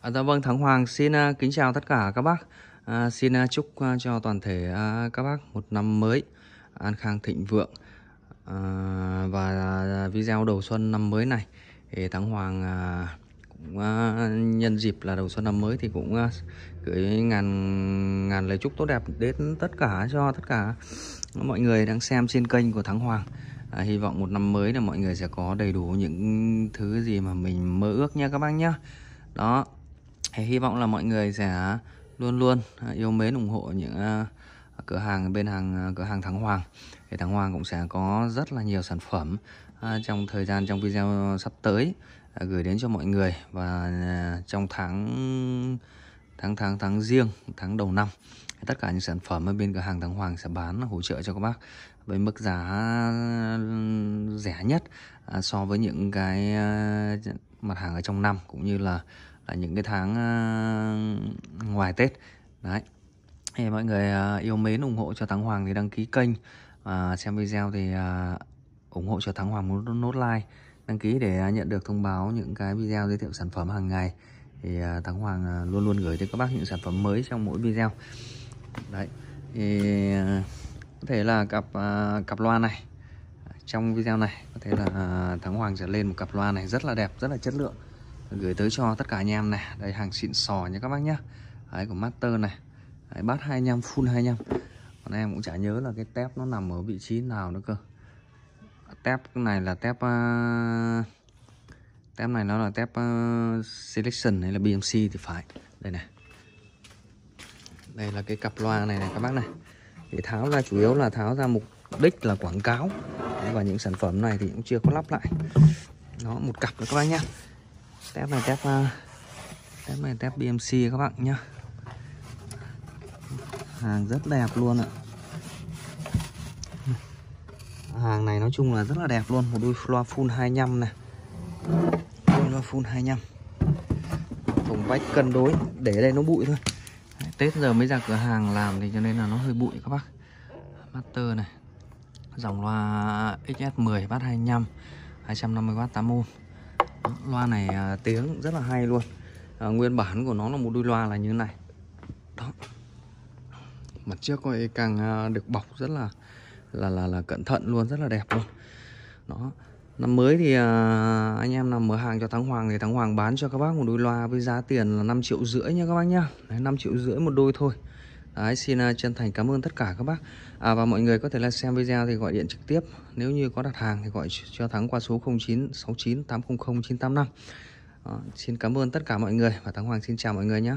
À, dạ vâng, Thắng Hoàng xin uh, kính chào tất cả các bác. À, xin uh, chúc uh, cho toàn thể uh, các bác một năm mới an khang thịnh vượng. À, và video đầu xuân năm mới này thì Thắng Hoàng à, cũng à, nhân dịp là đầu xuân năm mới thì cũng à, gửi ngàn ngàn lời chúc tốt đẹp đến tất cả cho tất cả mọi người đang xem trên kênh của Thắng Hoàng. À, hy vọng một năm mới là mọi người sẽ có đầy đủ những thứ gì mà mình mơ ước nha các bác nhé. Đó, thì hy vọng là mọi người sẽ luôn luôn à, yêu mến ủng hộ những à, cửa hàng bên hàng à, cửa hàng Thắng Hoàng thì Thắng Hoàng cũng sẽ có rất là nhiều sản phẩm trong thời gian trong video sắp tới gửi đến cho mọi người và trong tháng tháng tháng tháng riêng tháng đầu năm tất cả những sản phẩm ở bên cửa hàng Thắng Hoàng sẽ bán hỗ trợ cho các bác với mức giá rẻ nhất so với những cái mặt hàng ở trong năm cũng như là ở những cái tháng ờ, ngoài Tết đấy thì mọi người ờ, yêu mến ủng hộ cho Thắng Hoàng thì đăng ký kênh à, xem video thì ủng hộ cho Thắng Hoàng một nốt like đăng ký để nhận được thông báo những cái video giới thiệu sản phẩm hàng ngày thì Thắng Hoàng luôn luôn gửi cho các bác những sản phẩm mới trong mỗi video đấy thì có thể là cặp cặp loa này trong video này có thể là Thắng Hoàng trở lên một cặp loa này rất là đẹp rất là chất lượng gửi tới cho tất cả anh em này đây hàng xịn sò nha các bác nhá đấy của master này đấy, bát 25 full 25 còn em cũng chả nhớ là cái tép nó nằm ở vị trí nào nữa cơ tép này là tép uh, tép này nó là tép uh, selection hay là BMC thì phải đây này đây là cái cặp loa này này các bác này để tháo ra chủ yếu là tháo ra mục đích là quảng cáo và những sản phẩm này thì cũng chưa có lắp lại nó một cặp nữa các bác nhé tép này tép tép này tép BMC các bạn nhá hàng rất đẹp luôn ạ hàng này nói chung là rất là đẹp luôn một đôi loa full 25 này đôi loa full 25 thùng vách cân đối để đây nó bụi thôi Tết giờ mới ra cửa hàng làm thì cho nên là nó hơi bụi các bác Master này dòng loa XS10 bát 25 250W 8 ohm loa này à, tiếng rất là hay luôn à, nguyên bản của nó là một đôi loa là như này đó mặt trước coi càng à, được bọc rất là là là là cẩn thận luôn rất là đẹp luôn đó năm mới thì à, anh em nào mở hàng cho thắng hoàng thì thắng hoàng bán cho các bác một đôi loa với giá tiền là 5 triệu rưỡi nha các bác nhá Đấy, 5 triệu rưỡi một đôi thôi Đấy, xin à, chân thành cảm ơn tất cả các bác à, Và mọi người có thể là xem video thì gọi điện trực tiếp Nếu như có đặt hàng thì gọi cho Thắng qua số 0969 800 985 à, Xin cảm ơn tất cả mọi người Và Thắng Hoàng xin chào mọi người nhé